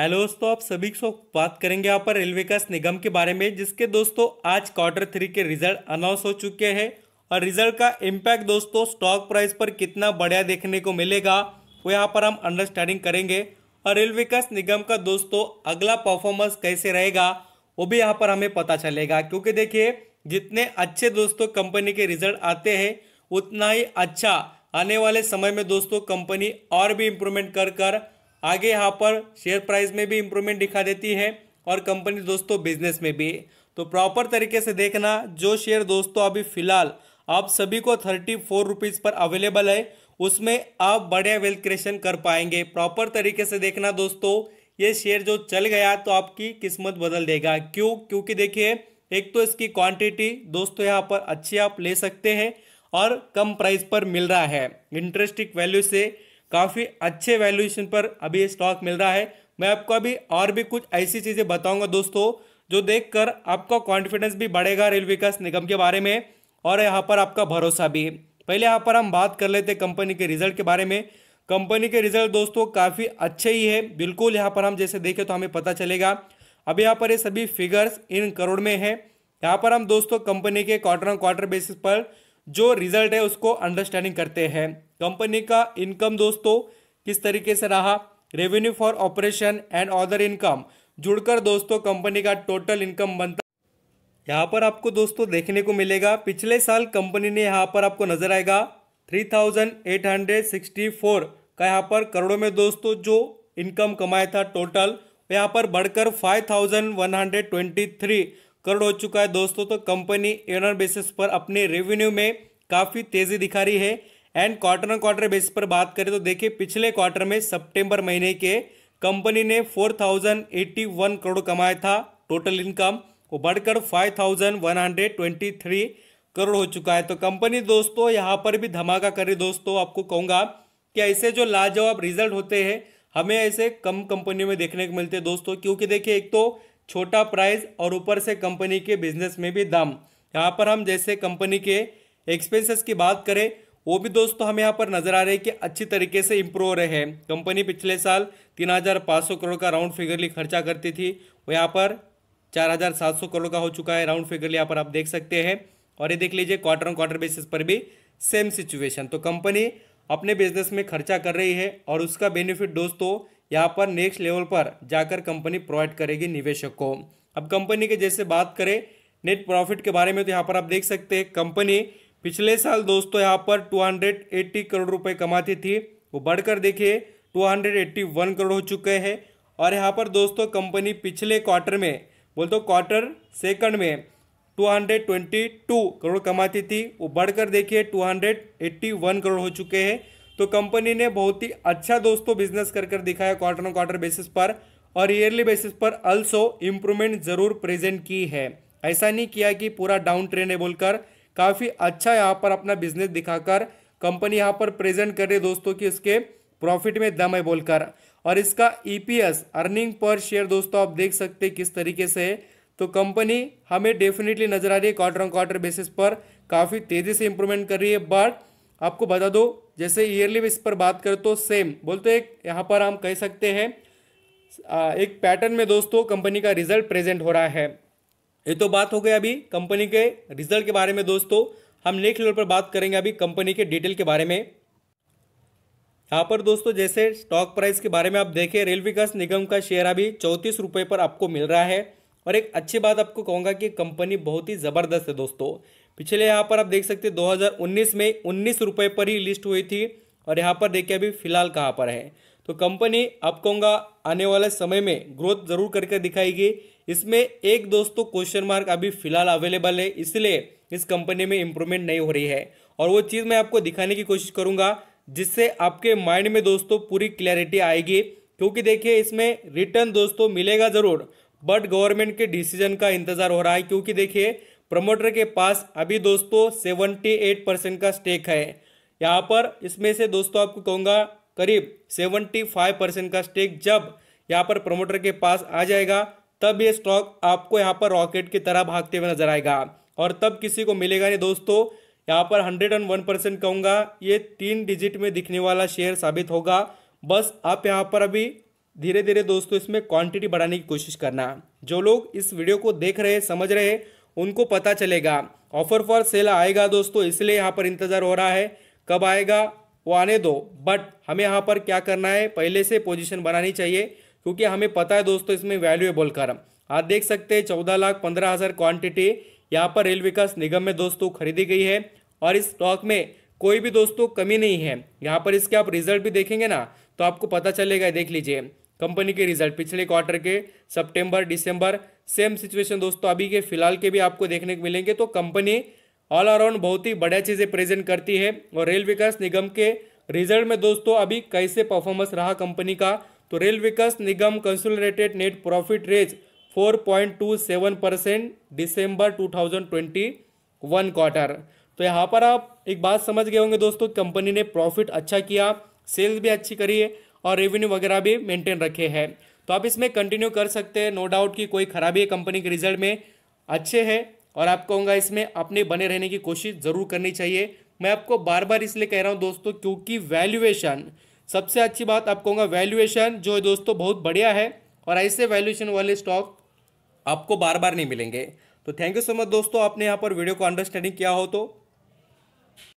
hello दोस्तों आप सभी को बात करेंगे यहाँ पर रेलवे विकास निगम के बारे में जिसके दोस्तों आज क्वार्टर थ्री के रिजल्ट अनाउंस हो चुके हैं और रिजल्ट का इम्पैक्ट दोस्तों स्टॉक प्राइस पर कितना बढ़िया देखने को मिलेगा वो यहाँ पर हम अंडरस्टैंडिंग करेंगे और रेलवे विकास निगम का दोस्तों अगला परफॉर्मेंस कैसे रहेगा वो भी यहाँ पर हमें पता चलेगा क्योंकि देखिए जितने अच्छे दोस्तों कंपनी के रिजल्ट आते हैं उतना ही अच्छा आने वाले समय में दोस्तों कंपनी और भी इम्प्रूवमेंट कर कर आगे यहाँ पर शेयर प्राइस में भी इम्प्रूवमेंट दिखा देती है और कंपनी दोस्तों बिजनेस में भी तो प्रॉपर तरीके से देखना जो शेयर दोस्तों अभी फिलहाल आप सभी को थर्टी फोर रुपीज़ पर अवेलेबल है उसमें आप बढ़िया वेल्थ क्रिएशन कर पाएंगे प्रॉपर तरीके से देखना दोस्तों ये शेयर जो चल गया तो आपकी किस्मत बदल देगा क्यों क्योंकि देखिए एक तो इसकी क्वांटिटी दोस्तों यहाँ पर अच्छी आप ले सकते हैं और कम प्राइस पर मिल रहा है इंटरेस्टिक वैल्यू से काफ़ी अच्छे वैल्यूएशन पर अभी ये स्टॉक मिल रहा है मैं आपको अभी और भी कुछ ऐसी चीज़ें बताऊंगा दोस्तों जो देखकर आपका कॉन्फिडेंस भी बढ़ेगा रेल विकास निगम के बारे में और यहाँ पर आपका भरोसा भी पहले यहाँ पर हम बात कर लेते हैं कंपनी के रिजल्ट के बारे में कंपनी के रिजल्ट दोस्तों काफ़ी अच्छे ही है बिल्कुल यहाँ पर हम जैसे देखें तो हमें पता चलेगा अब यहाँ पर ये सभी फिगर्स इन करोड़ में है यहाँ पर हम दोस्तों कंपनी के क्वार्टर ऑन क्वार्टर बेसिस पर जो रिजल्ट है उसको अंडरस्टैंडिंग करते हैं कंपनी का इनकम दोस्तों किस तरीके से रहा revenue for operation and other income जुड़कर दोस्तों कंपनी का टोटल इनकम बनता यहाँ पर आपको दोस्तों देखने को मिलेगा पिछले साल कंपनी ने यहाँ पर आपको नजर आएगा 3864 का यहाँ पर करोड़ों में दोस्तों जो इनकम कमाया था टोटल यहाँ पर बढ़कर 5123 करोड़ हो चुका है दोस्तों तो कंपनी एनर बेसिस पर अपने रेवेन्यू में काफ़ी तेज़ी दिखा रही है and quarter on quarter basis पर बात करें तो देखिए पिछले क्वार्टर में सितंबर महीने के कंपनी ने 4081 करोड़ कमाया था टोटल इनकम वो बढ़कर 5123 करोड़ हो चुका है तो कंपनी दोस्तों यहाँ पर भी धमाका करे दोस्तों आपको कहूँगा कि ऐसे जो लाजवाब रिजल्ट होते हैं हमें ऐसे कम कंपनियों में देखने को मिलते हैं दोस्तों क्योंकि देखिए एक तो छोटा प्राइस और ऊपर से कंपनी के बिजनेस में भी दम यहाँ पर हम जैसे कंपनी के एक्सपेंसेस की बात करें वो भी दोस्तों हमें यहाँ पर नजर आ रहे हैं कि अच्छी तरीके से इम्प्रूव रहे हैं कंपनी पिछले साल तीन हजार पाँच सौ करोड़ का राउंड फिगरली खर्चा करती थी वो यहाँ पर चार हजार सात सौ करोड़ का हो चुका है राउंड फिगरली यहाँ पर आप देख सकते हैं और ये देख लीजिए क्वार्टर ऑन क्वार्टर बेसिस पर भी सेम सिचुएशन तो कंपनी अपने बिजनेस में खर्चा कर रही है और उसका बेनिफिट दोस्तों यहाँ पर नेक्स्ट लेवल पर जाकर कंपनी प्रोवाइड करेगी निवेशक को अब कंपनी के जैसे बात करें नेट प्रॉफिट के बारे में तो यहाँ पर आप देख सकते हैं कंपनी पिछले साल दोस्तों यहाँ पर 280 करोड़ रुपए कमाती थी वो बढ़कर देखिए 281 करोड़ हो चुके हैं और यहाँ पर दोस्तों कंपनी पिछले क्वार्टर में बोल तो क्वार्टर सेकंड में 222 करोड़ कमाती थी वो बढ़कर देखिए 281 करोड़ हो चुके हैं तो कंपनी ने बहुत ही अच्छा दोस्तों बिजनेस कर कर दिखाया क्वार्टर ऑन क्वार्टर बेसिस पर और ईयरली बेसिस पर अल्सो इम्प्रूवमेंट जरूर प्रेजेंट की है ऐसा नहीं किया कि पूरा डाउन ट्रेंड है बोलकर काफ़ी अच्छा यहाँ पर अपना बिजनेस दिखाकर कंपनी यहाँ पर प्रेजेंट कर रही है दोस्तों कि उसके प्रॉफिट में दम है बोलकर और इसका ईपीएस अर्निंग पर शेयर दोस्तों आप देख सकते हैं किस तरीके से तो कंपनी हमें डेफिनेटली नजर आ रही है क्वार्टर ऑन क्वार्टर बेसिस पर काफ़ी तेज़ी से इंप्रूवमेंट कर रही है बट आपको बता दो जैसे ईयरली बेस पर बात करें तो सेम बोलते एक यहाँ पर हम कह सकते हैं एक पैटर्न में दोस्तों कंपनी का रिजल्ट प्रेजेंट हो रहा है ये तो बात हो गई अभी कंपनी के रिजल्ट के बारे में दोस्तों हम नेक्स्ट लेवल पर बात करेंगे अभी कंपनी के डिटेल के बारे में यहाँ पर दोस्तों जैसे स्टॉक प्राइस के बारे में आप देखें रेल विकास निगम का शेयर अभी चौंतीस रुपये पर आपको मिल रहा है और एक अच्छी बात आपको कहूँगा कि कंपनी बहुत ही ज़बरदस्त है दोस्तों पिछले यहाँ पर आप देख सकते हैं 2019 में उन्नीस पर ही लिस्ट हुई थी और यहाँ पर देखिए अभी फिलहाल कहाँ पर है तो कंपनी आप कहूँगा आने वाले समय में ग्रोथ जरूर करके दिखाएगी इसमें एक दोस्तों क्वेश्चन मार्क अभी फिलहाल अवेलेबल है इसलिए इस कंपनी में इंप्रूवमेंट नहीं हो रही है और वो चीज़ मैं आपको दिखाने की कोशिश करूंगा जिससे आपके माइंड में दोस्तों पूरी क्लैरिटी आएगी क्योंकि देखिए इसमें रिटर्न दोस्तों मिलेगा ज़रूर बट गवर्नमेंट के डिसीजन का इंतज़ार हो रहा है क्योंकि देखिए प्रमोटर के पास अभी दोस्तों सेवेंटी एट परसेंट का स्टेक है यहाँ पर इसमें से दोस्तों आपको कहूँगा करीब सेवेंटी फाइव परसेंट का स्टेक जब यहाँ पर प्रमोटर के पास आ जाएगा तब ये स्टॉक आपको यहाँ पर रॉकेट की तरह भागते हुए नजर आएगा और तब किसी को मिलेगा नहीं दोस्तों यहाँ पर हंड्रेड एंड वन परसेंट कहूँगा ये तीन डिजिट में दिखने वाला शेयर साबित होगा बस आप यहाँ पर अभी धीरे धीरे दोस्तों इसमें क्वांटिटी बढ़ाने की कोशिश करना जो लोग इस वीडियो को देख रहे समझ रहे उनको पता चलेगा ऑफर फॉर सेल आएगा दोस्तों इसलिए यहाँ पर इंतज़ार हो रहा है कब आएगा वो आने दो बट हमें यहाँ पर क्या करना है पहले से पोजिशन बनानी चाहिए क्योंकि हमें पता है दोस्तों इसमें वैल्यूएबल कर आप देख सकते हैं चौदह लाख पंद्रह हज़ार क्वान्टिटी यहाँ पर रेल विकास निगम में दोस्तों खरीदी गई है और इस स्टॉक में कोई भी दोस्तों कमी नहीं है यहाँ पर इसके आप रिजल्ट भी देखेंगे ना तो आपको पता चलेगा देख लीजिए कंपनी के रिजल्ट पिछले क्वार्टर के सितंबर दिसंबर सेम सिचुएशन दोस्तों अभी के फिलहाल के भी आपको देखने को मिलेंगे तो कंपनी ऑल अराउंड बहुत ही बढ़िया चीज़ें प्रेजेंट करती है और रेल विकास निगम के रिजल्ट में दोस्तों अभी कैसे परफॉर्मेंस रहा कंपनी का तो Rail Vikas Nigam consolidated net profit rise 4.27 percent December 2021 quarter तो यहाँ पर आप एक बात समझ गए होंगे दोस्तों कंपनी ने प्रॉफिट अच्छा किया सेल्स भी अच्छी करी है और रेवेन्यू वगैरह भी मेंटेन रखे हैं तो आप इसमें कंटिन्यू कर सकते हैं नो डाउट कि कोई खराबी है कंपनी के रिजल्ट में अच्छे है और आप कहूँगा इसमें अपने बने रहने की कोशिश ज़रूर करनी चाहिए मैं आपको बार बार इसलिए कह रहा हूँ दोस्तों क्योंकि वैल्यूएशन सबसे अच्छी बात आप कहूँगा वैल्यूएशन जो है दोस्तों बहुत बढ़िया है और ऐसे वैल्यूएशन वाले स्टॉक आपको बार बार नहीं मिलेंगे तो थैंक यू सो मच दोस्तों आपने यहाँ पर वीडियो को अंडरस्टैंडिंग किया हो तो